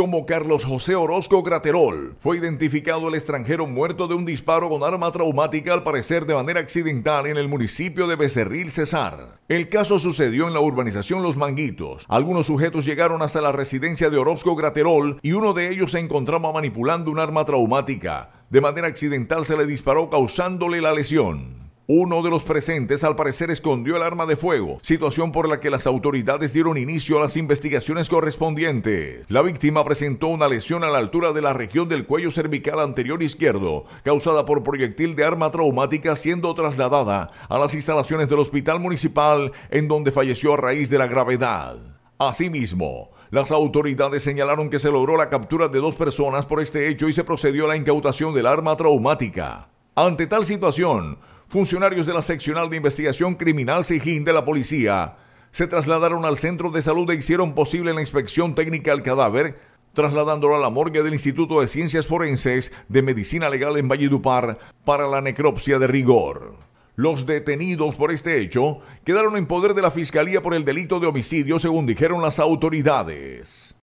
como Carlos José Orozco Graterol. Fue identificado el extranjero muerto de un disparo con arma traumática, al parecer de manera accidental, en el municipio de Becerril Cesar. El caso sucedió en la urbanización Los Manguitos. Algunos sujetos llegaron hasta la residencia de Orozco Graterol y uno de ellos se encontraba manipulando un arma traumática. De manera accidental se le disparó causándole la lesión. Uno de los presentes al parecer escondió el arma de fuego, situación por la que las autoridades dieron inicio a las investigaciones correspondientes. La víctima presentó una lesión a la altura de la región del cuello cervical anterior izquierdo, causada por proyectil de arma traumática siendo trasladada a las instalaciones del hospital municipal en donde falleció a raíz de la gravedad. Asimismo, las autoridades señalaron que se logró la captura de dos personas por este hecho y se procedió a la incautación del arma traumática. Ante tal situación, funcionarios de la Seccional de Investigación Criminal Sijín de la Policía se trasladaron al centro de salud e hicieron posible la inspección técnica al cadáver, trasladándolo a la morgue del Instituto de Ciencias Forenses de Medicina Legal en Valledupar para la necropsia de rigor. Los detenidos por este hecho quedaron en poder de la Fiscalía por el delito de homicidio, según dijeron las autoridades.